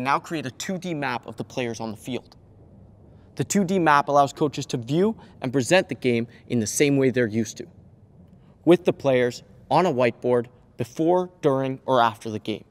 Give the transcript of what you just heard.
Now create a 2D map of the players on the field. The 2D map allows coaches to view and present the game in the same way they're used to, with the players on a whiteboard before, during, or after the game.